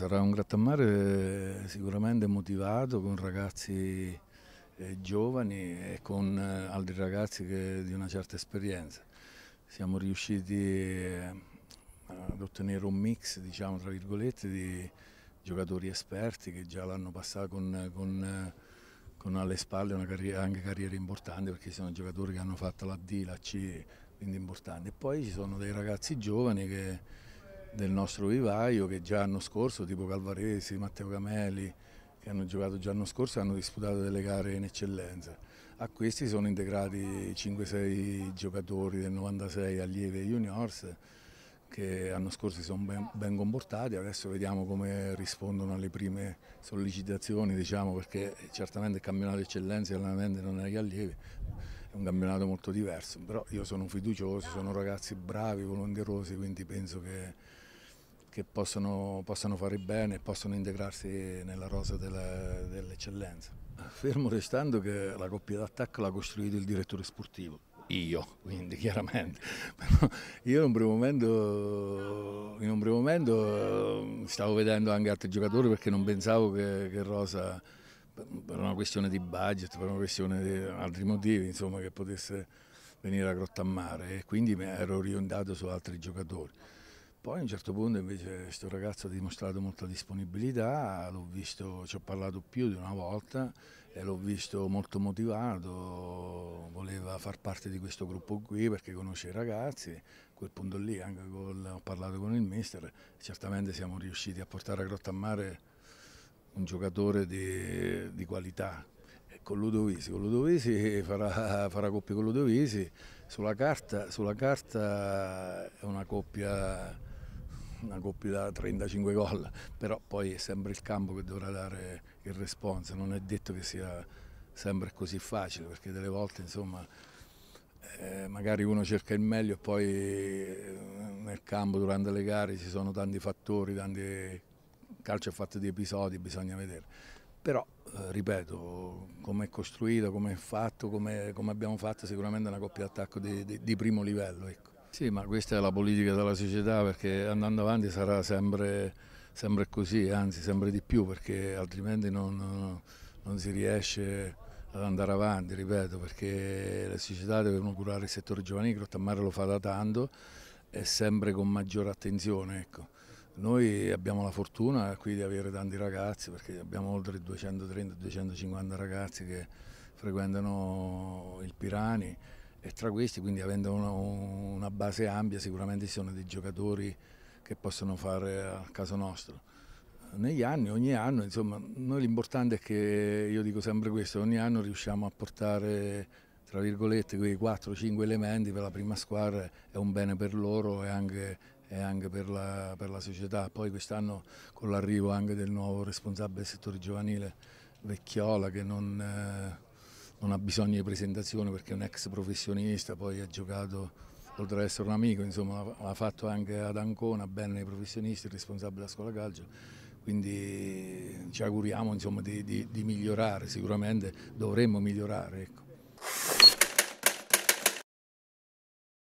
sarà un grattamare eh, sicuramente motivato con ragazzi eh, giovani e con eh, altri ragazzi di una certa esperienza. Siamo riusciti ad ottenere un mix, diciamo, tra virgolette, di giocatori esperti che già l'hanno passato con, con, con, alle spalle una carriera, anche carriere importante perché sono giocatori che hanno fatto la D, la C, quindi importanti. E poi ci sono dei ragazzi giovani che del nostro vivaio che già l'anno scorso, tipo Calvaresi, Matteo Cameli, che hanno giocato già l'anno scorso e hanno disputato delle gare in eccellenza. A questi sono integrati 5-6 giocatori del 96 allievi juniors che l'anno scorso si sono ben, ben, comportati, adesso vediamo come rispondono alle prime sollecitazioni, diciamo, perché certamente il campionato eccellenza e allenamento non è agli allievi, è un campionato molto diverso, però io sono fiducioso, sono ragazzi bravi, volenterosi, quindi penso che che possano, possano fare bene e possano integrarsi nella rosa della, dell'eccellenza. Fermo restando che la coppia d'attacco l'ha costruito il direttore sportivo io, quindi chiaramente. io in un primo momento, in un primo momento stavo vedendo anche altri giocatori perché non pensavo che, che, Rosa, per una questione di budget, per una questione di altri motivi, insomma, che potesse venire a grotta Grottammare e quindi ero orientato su altri giocatori. Poi a un certo punto invece questo ragazzo ha dimostrato molta disponibilità, l'ho visto, ci ho parlato più di una volta e l'ho visto molto motivato, voleva far parte di questo gruppo qui perché conosce i ragazzi, a quel punto lì anche con, ho parlato con il mister, certamente siamo riusciti a portare a Grotta a Mare un giocatore di, di qualità, con Ludovisi. Con Ludovisi farà, farà, coppia con Ludovisi. Sulla carta, sulla carta è una coppia una coppia da 35 gol, però poi è sempre il campo che dovrà dare il responso, non è detto che sia sempre così facile perché delle volte insomma eh, magari uno cerca il meglio e poi eh, nel campo durante le gare ci sono tanti fattori, tanti calcio è fatto di episodi, bisogna vedere. Però, eh, ripeto, come è costruito, come è fatto, come, come abbiamo fatto, sicuramente è una coppia d'attacco di, di, di primo livello. Ecco. Sì, ma questa è la politica della società perché andando avanti sarà sempre, sempre così, anzi sempre di più perché altrimenti non, non si riesce ad andare avanti, ripeto, perché la società deve curare il settore giovanile, Tammare lo fa da tanto e sempre con maggiore attenzione. Ecco. Noi abbiamo la fortuna qui di avere tanti ragazzi, perché abbiamo oltre 230-250 ragazzi che frequentano il Pirani e tra questi quindi avendo una, una base ampia sicuramente ci sono dei giocatori che possono fare al caso nostro. Negli anni, ogni anno, insomma, noi l'importante è che, io dico sempre questo, ogni anno riusciamo a portare tra virgolette quei 4-5 elementi per la prima squadra è un bene per loro e anche, e anche per, la, per, la, società. Poi quest'anno con l'arrivo anche del nuovo responsabile del settore giovanile Vecchiola che non, eh, non ha bisogno di presentazione perché è un ex professionista, poi ha giocato oltre ad essere un amico, insomma, ha fatto anche ad Ancona bene nei professionisti, il responsabile della scuola calcio, quindi ci auguriamo insomma, di, di, di, migliorare, sicuramente dovremmo migliorare. Ecco.